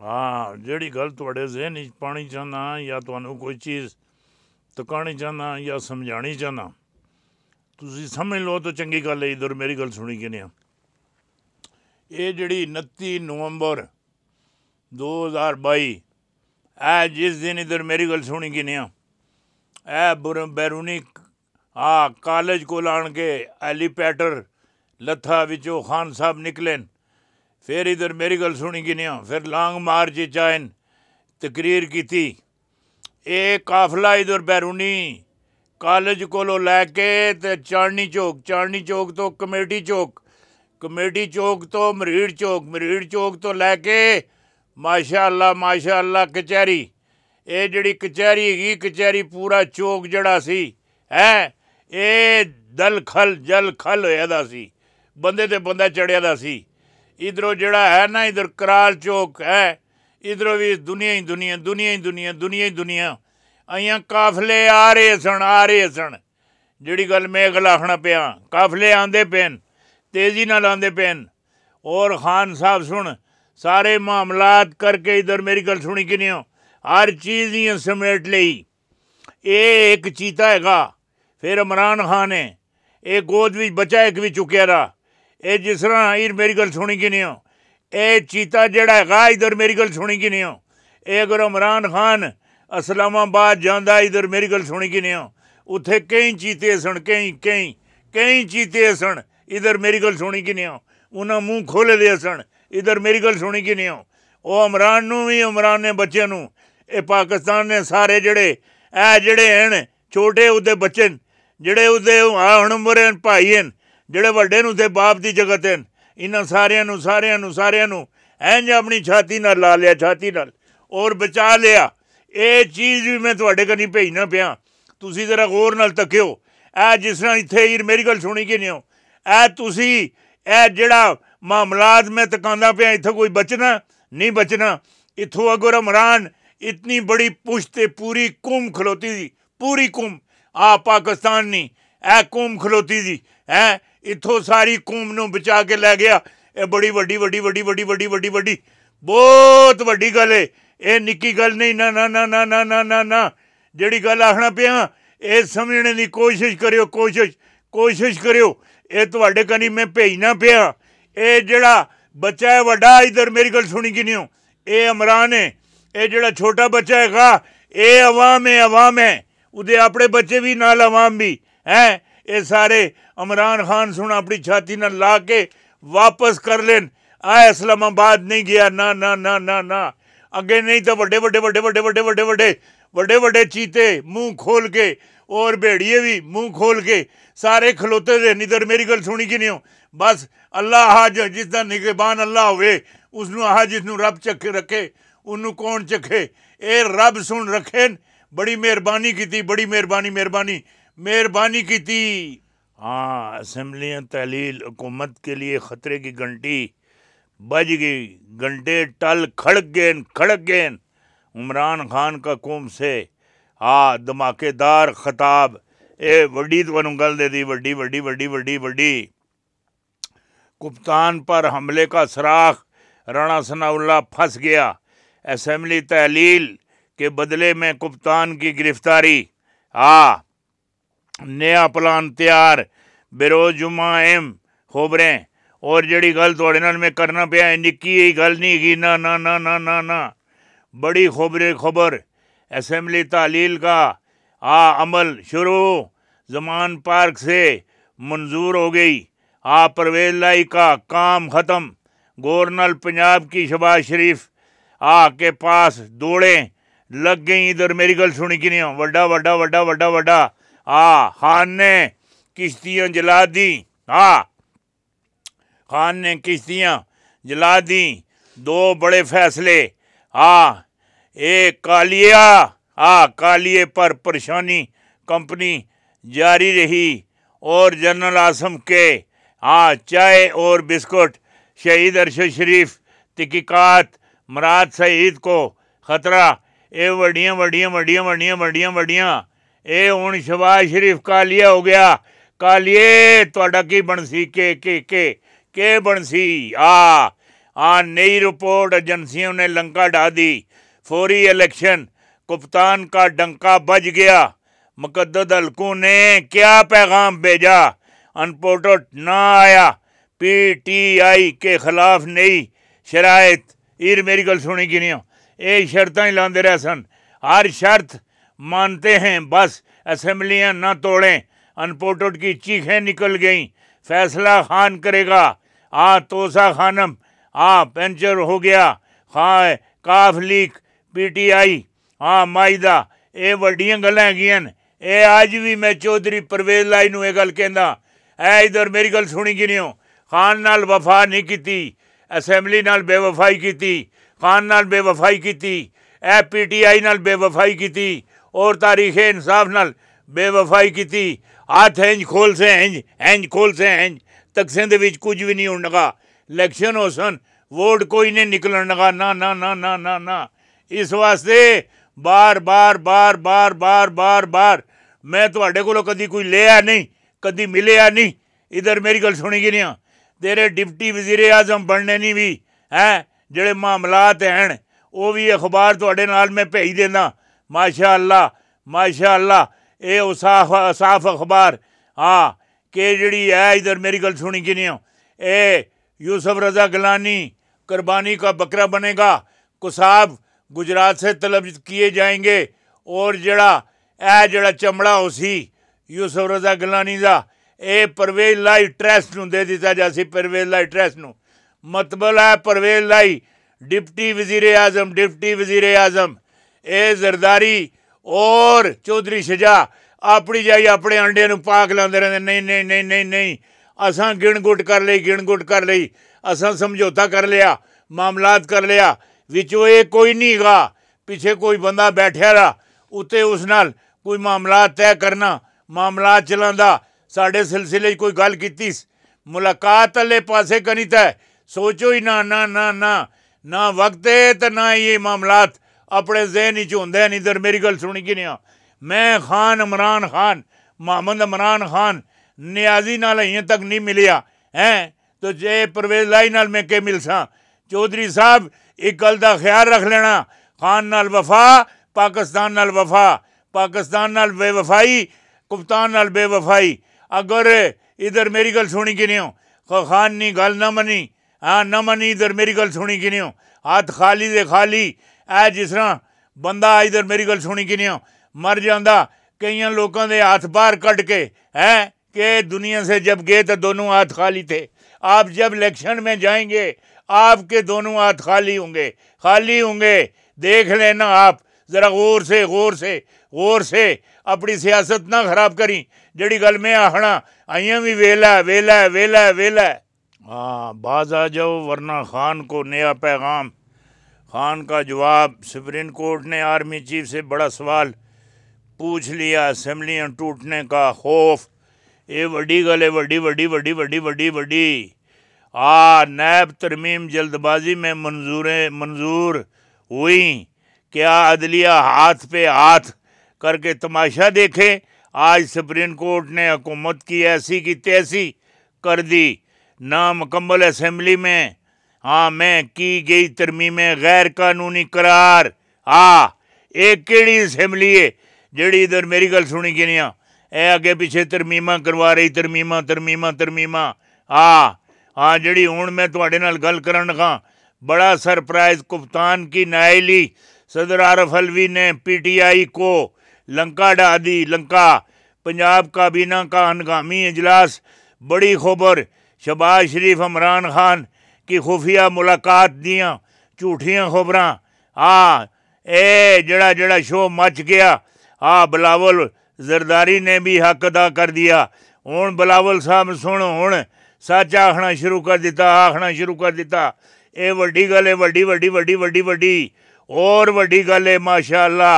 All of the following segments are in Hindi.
ਹਾਂ ਜਿਹੜੀ ਗੱਲ ਤੁਹਾਡੇ ਜ਼ਿਹਨ ਵਿੱਚ ਪਾਣੀ ਚਾਹੁੰਦਾ ਜਾਂ ਤੁਹਾਨੂੰ ਕੋਈ ਚੀਜ਼ ਤਕਾਣੀ ਚਾਹੁੰਦਾ ਜਾਂ ਸਮਝਾਣੀ ਚਾਹੁੰਦਾ ਤੁਸੀਂ ਸਮਝ ਲਓ ਤਾਂ ਚੰਗੀ ਗੱਲ ਹੈ ਇਧਰ ਮੇਰੀ ਗੱਲ ਸੁਣੀ ਕਿ ਨਹੀਂ ਆ ਇਹ ਜਿਹੜੀ 29 ਨਵੰਬਰ 2022 ਆ ਜਿਸ ਦਿਨ ਇਧਰ ਮੇਰੀ ਗੱਲ ਸੁਣੀ ਕਿ ਨਹੀਂ ਆ ਇਹ ਬੁਰ ਬੈਰੂਨੀ ਆ ਕਾਲਜ ਕੋਲ ਆਣ ਕੇ ਐਲੀਪੈਟਰ ਲੱਥਾ ਵਿੱਚੋਂ ਖਾਨ ਸਾਹਿਬ ਨਿਕਲੇ ਫਿਰ ਇਧਰ ਮੇਰੀ ਗੱਲ ਸੁਣੀ ਕਿ ਨਹੀਂ ਫਿਰ ਲਾਂਗ ਮਾਰਚ ਚਾਇਨ ਤਕਰੀਰ ਕੀਤੀ ਇਹ ਕਾਫਲਾ ਇਧਰ ਬੈਰੂਨੀ ਕਾਲਜ ਕੋਲੋਂ ਲੈ ਕੇ ਤੇ ਚੜਨੀ ਚੌਕ ਚੜਨੀ ਚੌਕ ਤੋਂ ਕਮੇਟੀ ਚੌਕ ਕਮੇਟੀ ਚੌਕ ਤੋਂ ਮਰੀੜ ਚੌਕ ਮਰੀੜ ਚੌਕ ਤੋਂ ਲੈ ਕੇ ਮਾਸ਼ਾਅੱਲਾ ਮਾਸ਼ਾਅੱਲਾ ਕਚਹਿਰੀ ਇਹ ਜਿਹੜੀ ਕਚਹਿਰੀ ਹੈਗੀ ਕਚਹਿਰੀ ਪੂਰਾ ਚੌਕ ਜਿਹੜਾ ਸੀ ਹੈ ਇਹ ਦਲਖਲ ਜਲਖਲ ਹੋਇਆ ਦਾ ਸੀ ਬੰਦੇ ਤੇ ਬੰਦਾ ਚੜਿਆ ਦਾ ਸੀ इधरों जड़ा है ना इधर कराल चौक है इधरों भी दुनिया ही दुनिया दुनिया ही दुनिया दुनिया ही दुनिया अइयां काफले आ रहे सन आ रहे सन ਜਿਹੜੀ ਗੱਲ ਮੈਂ ਅਗਲਾ ਆਖਣਾ ਪਿਆ ਕਾਫਲੇ ਆਂਦੇ ਪੈਨ ਤੇਜ਼ੀ ਨਾਲ ਆਂਦੇ ਪੈਨ ਔਰ ਖਾਨ ਸਾਹਿਬ ਸੁਣ ਸਾਰੇ ਮਾਮਲਾਤ ਕਰਕੇ ਇਧਰ ਮੇਰੀ ਗੱਲ ਸੁਣੀ ਕਿ ਨਹੀਂ ਹਰ ਚੀਜ਼ ਦੀ ਸਮੇਟ ਲਈ ਇਹ ਇੱਕ ਚੀਤਾ ਹੈਗਾ ਫਿਰ ਇਮਰਾਨ ਖਾਨ ਨੇ ਇਹ ਗੋਦ ਵਿੱਚ ਬਚਾ ਇੱਕ ਵੀ ਚੁੱਕਿਆ ਰਾ ਇਹ ਜਿਸ ਤਰ੍ਹਾਂ ਇਹ ਮੇਰੀ ਗੱਲ ਸੁਣੀ ਕਿ ਨਹੀਂ ਹੋ ਇਹ ਚੀਤਾ ਜਿਹੜਾ ਹੈਗਾ ਇਧਰ ਮੇਰੀ ਗੱਲ ਸੁਣੀ ਕਿ ਨਹੀਂ ਹੋ ਇਹ ਅਗਰ ਇਮਰਾਨ ਖਾਨ ਅਸਲਾਮਾਬਾਦ ਜਾਂਦਾ ਇਧਰ ਮੇਰੀ ਗੱਲ ਸੁਣੀ ਕਿ ਨਹੀਂ ਹੋ ਉੱਥੇ ਕਈ ਚੀਤੇ ਸਣ ਕਈ ਕਈ ਕਈ ਚੀਤੇ ਸਣ ਇਧਰ ਮੇਰੀ ਗੱਲ ਸੁਣੀ ਕਿ ਨਹੀਂ ਹੋ ਉਹਨਾਂ ਮੂੰਹ ਖੋਲੇ ਦੇ ਸਣ ਇਧਰ ਮੇਰੀ ਗੱਲ ਸੁਣੀ ਕਿ ਨਹੀਂ ਹੋ ਉਹ ਇਮਰਾਨ ਨੂੰ ਵੀ ਇਮਰਾਨ ਨੇ ਬੱਚੇ ਨੂੰ ਇਹ ਪਾਕਿਸਤਾਨ ਨੇ ਸਾਰੇ ਜਿਹੜੇ ਇਹ ਜਿਹੜੇ ਹਨ ਛੋਟੇ ਉਹਦੇ ਬੱਚੇ ਜਿਹੜੇ ਉਹਦੇ ਹੁਣ ਮਰੇ ਭਾਈ ਹਨ ਜਿਹੜੇ ਵੱਡੇ ਨੂੰ ਤੇ ਬਾਪ ਦੀ ਜਗਤ ਹਨ ਇਹਨਾਂ ਸਾਰਿਆਂ ਨੂੰ ਸਾਰਿਆਂ ਨੂੰ ਸਾਰਿਆਂ ਨੂੰ ਐਂਜ ਆਪਣੀ ਛਾਤੀ ਨਾਲ ਲਾ ਲਿਆ ਛਾਤੀ ਨਾਲ ਔਰ ਬਚਾ ਲਿਆ ਇਹ ਚੀਜ਼ ਵੀ ਮੈਂ ਤੁਹਾਡੇ ਕੋਲ ਨਹੀਂ ਭੇਜਣਾ ਪਿਆ ਤੁਸੀਂ ਜ਼ਰਾ ਗੌਰ ਨਾਲ ਤੱਕਿਓ ਇਹ ਜਿਸ ਤਰ੍ਹਾਂ ਇੱਥੇ ਹੀਰ ਮੇਰੀ ਗੱਲ ਸੁਣੀ ਕਿ ਨਹੀਂ ਹੋ ਇਹ ਤੁਸੀਂ ਇਹ ਜਿਹੜਾ ਮਾਮਲਾਤ ਮੈਂ ਤਕਾਂਦਾ ਪਿਆ ਇੱਥੇ ਕੋਈ ਬਚਣਾ ਨਹੀਂ ਬਚਣਾ ਇੱਥੋਂ ਅਗੋਰ ਰਮਰਾਨ ਇਤਨੀ ਬੜੀ ਪੁਸ਼ਤ ਤੇ ਪੂਰੀ ਕੁੰਮ ਖਲੋਤੀ ਦੀ ਪੂਰੀ ਕੁੰਮ ਆ ਪਾਕਿਸਤਾਨ ਨਹੀਂ ਇਹ ਕੁੰਮ ਖਲੋਤੀ ਦੀ ਹੈ ਇੱਥੋਂ ਸਾਰੀ ਕੌਮ ਨੂੰ ਬਚਾ ਕੇ ਲੈ ਗਿਆ ਇਹ ਬੜੀ ਵੱਡੀ ਵੱਡੀ ਵੱਡੀ ਵੱਡੀ ਵੱਡੀ ਵੱਡੀ ਵੱਡੀ ਬਹੁਤ ਵੱਡੀ ਗੱਲ ਏ ਇਹ ਨਿੱਕੀ ਗੱਲ ਨਹੀਂ ਨਾ ਨਾ ਨਾ ਨਾ ਨਾ ਨਾ ਨਾ ਜਿਹੜੀ ਗੱਲ ਆਖਣਾ ਪਿਆ ਇਹ ਸਮਝਣ ਦੀ ਕੋਸ਼ਿਸ਼ ਕਰਿਓ ਕੋਸ਼ਿਸ਼ ਕੋਸ਼ਿਸ਼ ਕਰਿਓ ਇਹ ਤੁਹਾਡੇ ਕਨੀ ਮੈਂ ਭੇਜਣਾ ਪਿਆ ਇਹ ਜਿਹੜਾ ਬੱਚਾ ਹੈ ਵੱਡਾ ਇਧਰ ਮੇਰੀ ਗੱਲ ਸੁਣੀ ਕਿ ਨਹੀਂ ਇਹ ਇਮਰਾਨ ਹੈ ਇਹ ਜਿਹੜਾ ਛੋਟਾ ਬੱਚਾ ਹੈਗਾ ਇਹ ਆਵਾਮ ਹੈ ਆਵਾਮ ਹੈ ਉਹਦੇ ਆਪਣੇ ਬੱਚੇ ਵੀ ਨਾਲ ਆਵਾਮ ਵੀ ਹੈ ये सारे इमरान खान सुन अपनी छाती न ला के वापस कर लेन आ इस्लामाबाद नहीं गया ना ना ना ना ना अगे नहीं तो वे वे वे वे वे वे वे वे वे चीते मूँह खोल के और भेड़िए भी मूँह खोल के सारे खलोते थे निधर मेरी गल सुनी कि नहीं हो बस अल्लाह आज जिसका निगबान अल्लाह हो उस आह जिसनों रब चखे रखे ਉਹਨੂੰ कौन चखे ਇਹ रब सुन रखे बड़ी मेहरबानी की बड़ी मेहरबानी मेहरबानी मेहरबानी की थी हाँ असम्बलियाँ तहलील हुकूमत के लिए ख़तरे की घंटी बज गई घंटे टल खड़क गए खड़क गए उमरान खान का कुम से हाँ धमाकेदार खताब ए वड्डी तुम तो गल दे दी वी वी वी वी वी कुप्तान पर हमले का सराख राणा सनाउल्ला फंस गया असम्बली तहलील के बदले में कुप्तान की गिरफ्तारी आ हाँ, नया प्लान तैयार बेरोज़ जुमा एम खोबरें और जड़ी गल थोड़े ना मैं करना पे निकी ਹੀ गल नहीं ਹੈਗੀ ना ना ना ना ना ना बड़ी ਖੋਬਰੇ खबर असेंबली तालील का आ अमल शुरू जमान पार्क से मंजूर हो गई आ परवेज लाई का काम ख़त्म गवर्नर पंजाब की शबाज शरीफ आ के पास दौड़े लग गई इधर मेरी गल सुनी कि नहीं वड्डा वड्डा वड्डा वड्डा वड्डा हाँ खान ने किश्तियाँ जला दी हाँ खान ने किश्तियाँ जला दी दो बड़े फैसले हाँ एक कालिया हाँ कालिए पर परेशानी कंपनी जारी रही और जनरल आसम के हाँ चाय और बिस्कुट शहीद अरशद शरीफ तकीकत मराद सईद को ख़तरा ए वडियाँ वडियाँ वडियाँ वडियाँ वडियाँ वडियाँ ये हूँ शबाज शरीफ ਕਾਲੀਆ हो गया ਕਾਲੀਏ ਤੁਹਾਡਾ ਕੀ के के के ਕੇ ਕੇ आ नई रिपोर्ट एजेंसियों ने लंका डा दी फौरी इलेक्शन कप्तान का डंका बज गया मुकद्दद हलकू ने क्या पैगाम भेजा अनपोटोट ना आया पीटीआई के खिलाफ नई शरात ईर मेरी गल सुनी कि नहीं ये शर्त ही लाते रहे सन हर शर्त मानते हैं बस असम्बलियां न तोड़ें अनपोर्टेड की चीखें निकल गईं फैसला खान करेगा आ तोसा खानम आ पेंचर हो गया ਖਾ ਕਾਫ ਲੀਕ ਪੀਟੀਆਈ ਹਾਂ ਮਾਇਦਾ ਇਹ ਵੱਡੀਆਂ ਗੱਲਾਂ ਹੈਗੀਆਂ ਨੇ ਇਹ ਅੱਜ ਵੀ ਮੈਂ ਚੌਧਰੀ ਪਰਵੇਜ਼ ਲਾਈ ਨੂੰ ਇਹ ਗੱਲ ਕਹਿੰਦਾ ਐ ਇਧਰ ਮੇਰੀ ਗੱਲ ਸੁਣੀ ਕਿ ਨਹੀਂ ਹੋ ਖਾਨ ਨਾਲ ਵਫਾ ਨਹੀਂ ਕੀਤੀ ਅਸੈਂਬਲੀ ਨਾਲ ਬੇਵਫਾਈ ਕੀਤੀ ਖਾਨ ਨਾਲ ਬੇਵਫਾਈ ਕੀਤੀ ਐ ਪੀਟੀਆਈ ਨਾਲ ਬੇਵਫਾਈ ਕੀਤੀ ਔਰ ਤਾਰੀਖੇ ਇਨਸਾਫ ਨਾਲ ਬੇਵਫਾਈ ਕੀਤੀ ਹੱਥ ਇੰਜ ਖੋਲ ਸੇ ਇੰਜ ਇੰਜ ਖੋਲ ਸੇ ਇੰਜ ਤਕਸੇ ਦੇ ਵਿੱਚ ਕੁਝ ਵੀ ਨਹੀਂ ਹੋਣਗਾ ਇਲੈਕਸ਼ਨ ਹੋ ਸਨ ਵੋਟ ਕੋਈ ਨਹੀਂ ਨਿਕਲਣਗਾ ਨਾ ਨਾ ਨਾ ਨਾ ਨਾ ਨਾ ਇਸ ਵਾਸਤੇ ਬਾਰ ਬਾਰ ਬਾਰ ਬਾਰ ਬਾਰ ਬਾਰ ਬਾਰ ਮੈਂ ਤੁਹਾਡੇ ਕੋਲੋਂ ਕਦੀ ਕੋਈ ਲਿਆ ਨਹੀਂ ਕਦੀ ਮਿਲਿਆ ਨਹੀਂ ਇਧਰ ਮੇਰੀ ਗੱਲ ਸੁਣੀ ਗਈ ਨਹੀਂ ਤੇਰੇ ਡਿਪਟੀ ਵਜ਼ੀਰ ਆਜ਼ਮ ਬਣਨੇ ਨਹੀਂ ਵੀ ਹੈ ਜਿਹੜੇ ਮਾਮਲਾਤ ਹਨ ਉਹ ਵੀ ਅਖਬਾਰ ਤੁਹਾਡੇ ਨਾਲ ਮੈਂ ਭੇਜ ਦੇਣਾ माशा माशा ਇਹ ਉਹ साफ ਸਾਫ ਅਖਬਾਰ ਹਾਂ ਕਿ ਜਿਹੜੀ ਹੈ ਇਧਰ ਮੇਰੀ ਗੱਲ ਸੁਣੀ ਕਿ ਨਹੀਂ यूसुफ रजा गलानी कुर्बानी का बकरा बनेगा कुसाब गुजरात से तलब किए जाएंगे और जड़ा ए जड़ा चमड़ा उसी यूसुफ रजा गलानी का ये परवेज लाई ट्रस्ट न दे दिता सी परवेज लाई ट्रस्ट न मतबल है परवेज लाई डिप्टी वजीर आजम डिप्टी वजीर आजम ਇਹ ਜ਼ਰਦਾਰੀ ਔਰ ਚੌਧਰੀ ਸ਼ਜਾ ਆਪਣੀ ਜਾਈ ਆਪਣੇ ਅੰਡਿਆਂ ਨੂੰ ਪਾਕ ਲਾਉਂਦੇ ਰਹਿੰਦੇ ਨਹੀਂ ਨਹੀਂ ਨਹੀਂ ਨਹੀਂ ਨਹੀਂ ਅਸਾਂ ਗਿਣਗੁੱਟ ਕਰ ਲਈ ਗਿਣਗੁੱਟ ਕਰ ਲਈ ਅਸਾਂ ਸਮਝੌਤਾ ਕਰ ਲਿਆ ਮਾਮਲਾਤ ਕਰ ਲਿਆ ਵਿੱਚੋਂ ਇਹ ਕੋਈ ਨਹੀਂਗਾ ਪਿੱਛੇ ਕੋਈ ਬੰਦਾ ਬੈਠਿਆ ਰਾ ਉੱਤੇ ਉਸ ਨਾਲ ਕੋਈ ਮਾਮਲਾਤ ਤੈਅ ਕਰਨਾ ਮਾਮਲਾਤ ਚਲਾਉਂਦਾ ਸਾਡੇ ਸਿਲਸਿਲੇ 'ਚ ਕੋਈ ਗੱਲ ਕੀਤੀ ਮੁਲਾਕਾਤ ਅੱਲੇ ਪਾਸੇ ਕਰੀ ਤੈ ਸੋਚੋ ਹੀ ਨਾ ਨਾ ਨਾ ਨਾ ਨਾ ਵਕਤ ਤੇ ਨਾ ਇਹ ਮਾਮਲਾਤ अपने जहन ही होंगे नहीं इधर मेरी गल सुनी कि नहीं मैं खान इमरान खान मोहम्मद इमरान खान न्याजी नाल अं तक नहीं मिलिया है तो जे परवेज लाई नाल मैं क्या मिल सा चौधरी साहब एक गल का ख्याल रख लेना खान नाल वफा पाकिस्तान नाल वफा पाकिस्तान नाल बेवफाई कप्तान नाल बेवफाई अगर इधर मेरी गल सुनी कि नहीं हो खान नहीं गल ना मनी हाँ ना मनी इधर मेरी गल सुनी कि नहीं हो हाथ खाली दे खाली ਐ जिस तरह बंदा इधर मेरी गल सुनी ਕਿ ਨਹੀਂ मर जाता कई लोगों के हाथ ਬਾਹਰ कट के ਹੈ कि दुनिया से जब गए तो दोनों हाथ खाली थे आप जब इलेक्शन में जाएंगे आपके दोनों हाथ खाली होंगे खाली होंगे देख लेना आप ज़रा गौर से गौर से गौर से अपनी सियासत ना खराब करी जड़ी गल में आखना अं भी वेला है वेला है वेला है वेला है हाँ बाज आ जाओ वरना खान को नया पैगाम खान का जवाब सुप्रीम कोर्ट ने आर्मी चीफ से बड़ा सवाल पूछ लिया असम्बलियाँ टूटने का खौफ ये वी गल है वी वी वी वी वी वी आ नैब तरमीम जल्दबाजी में मंजूरें मंजूर हुई क्या अदलिया हाथ पे हाथ करके तमाशा देखे आज सुप्रीम कोर्ट ने हुकूमत की ऐसी की तैसी कर दी ना मुकम्मल असम्बली में हाँ मैं की गई तरमीमें गैर कानूनी करार आ एक असैम्बली है जड़ी इधर मेरी गल सुनी कि नहीं ए अगे पिछे तरमीमा करवा रही तरमीमा तरमीमा तरमीमा आ हाँ जड़ी हूँ मैं थोड़े तो नल कर लगा बड़ा सरप्राइज कुप्तान की नायली सदर आरफ अलवी ने पी टी आई को लंका डा दी लंका पंजाब काबीना का हंगामी इजलास बड़ी खबर शबाज शरीफ इमरान खान कि खुफिया मुलाकात दियाँ झूठिया खबर आ ये जड़ा शो मच गया आ बिलावल जरदारी ने भी हक अदा कर दिया हूँ बिलावल साहब सुन हूँ सच आखना शुरू कर दिता आखना शुरू कर दिता ए वी गल है वही वी वी वी और वही गल है माशाला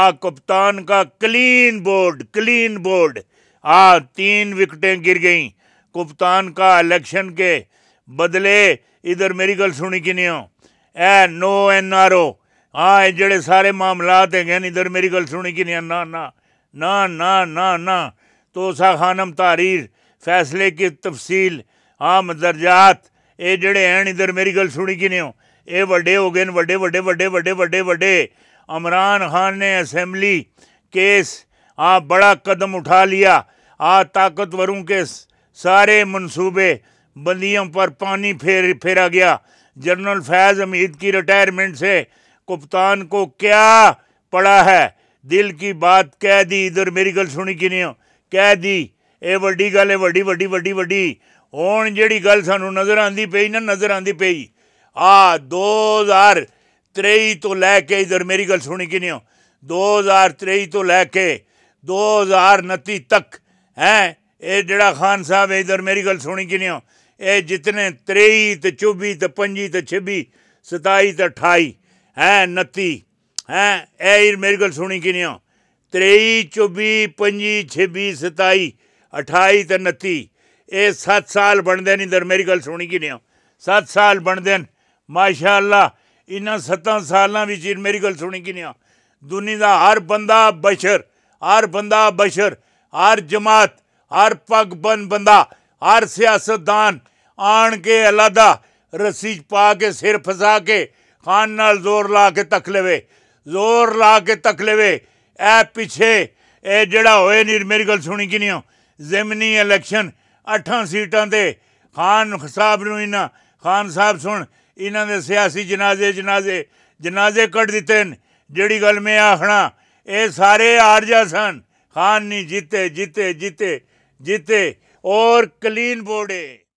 आ कप्तान का क्लीन बोर्ड क्लीन बोर्ड आ तीन विकटें गिर गई कप्तान का इलेक्शन के बदले इधर मेरी गल सुनी कि नहीं ਹੋ ਐ ਨੋ ਐਨ ਆਰ ਓ ਆ ਜਿਹੜੇ ਸਾਰੇ ਮਾਮਲਾਤ ਹੈਗੇ ਨੇ ਇਧਰ ਮੇਰੀ ਗੱਲ ਸੁਣੀ ना ਨਹੀਂ ना ना ना ना तो सा खानम तारीर फैसले की तफसील आम दर्जात ये जड़े हैं इधर मेरी गल सुनी कि नहीं हो ये वे हो गए वे वे वे वे वे वे इमरान खान ने असम्बली केस आ बड़ा कदम उठा लिया आ ताकतवरों के सारे मनसूबे बंदियों पर पानी फेर फेरा गया जनरल फैज हमीद की रिटायरमेंट से कप्तान को क्या पड़ा है दिल की बात कह दी इधर मेरी गल सुनी कि नहीं हो कह दी ये वही गल है वही वी वी वी हूँ जी गल सू नज़र आँदी पी ना नज़र आँदी पी आ दो हज़ार त्रेई तो लैके इधर मेरी गल सुनी कि नहीं हो दो हज़ार त्रेई तो लैके दो हज़ार उन्ती तक है ये जड़ा खान साहब इधर मेरी गल सुनी कि नहीं हो ਇਹ ਜਿਤਨੇ 23 ਤੇ 24 ਤੇ 25 ਤੇ 26 27 ਤੇ 28 ਹੈ 29 ਹੈ ਇਹ ਮੇਰੇ ਕੋਲ ਸੁਣੀ ਕਿ ਨਹੀਂ 23 24 25 26 27 28 ਤੇ 29 ਇਹ 7 ਸਾਲ ਬਣਦੇ ਨਹੀਂ ਦਰ ਮੇਰੀ ਗੱਲ ਸੁਣੀ ਕਿ ਨਹੀਂ 7 ਸਾਲ ਬਣਦੇ ਨੇ ਮਾਸ਼ਾਅੱਲਾ ਇਹਨਾਂ 7 ਸਾਲਾਂ ਵਿੱਚ ਮੇਰੀ ਗੱਲ ਸੁਣੀ ਕਿ ਨਹੀਂ ਦੁਨੀਆ ਦਾ ਹਰ ਬੰਦਾ ਬਸ਼ਰ ਹਰ ਬੰਦਾ ਬਸ਼ਰ ਹਰ ਜਮਾਤ ਹਰ ਪਗ ਬੰਦਾ हर सियासतदान आन के अलहदा रस्सी पा के सिर फसा के खान नाल जोर ला के तक लेवे जोर ला के तक लेवे ए पिछे ए जड़ा होए नहीं मेरी गल सुनी कि नहीं हो जिमनी इलेक्शन अठा सीटा दे खान साहब ਨੂੰ ਇਹਨਾਂ ਖਾਨ ਸਾਹਿਬ ਸੁਣ सियासी जनाजे जनाजे जनाजे कट ਜਨਾਜ਼ੇ जड़ी गल मैं आखना ये सारे ਆਖਣਾ ਇਹ ਸਾਰੇ ਆਰਜਾ ਸਨ जीते जीते जीते जीते और क्लीन बोर्डे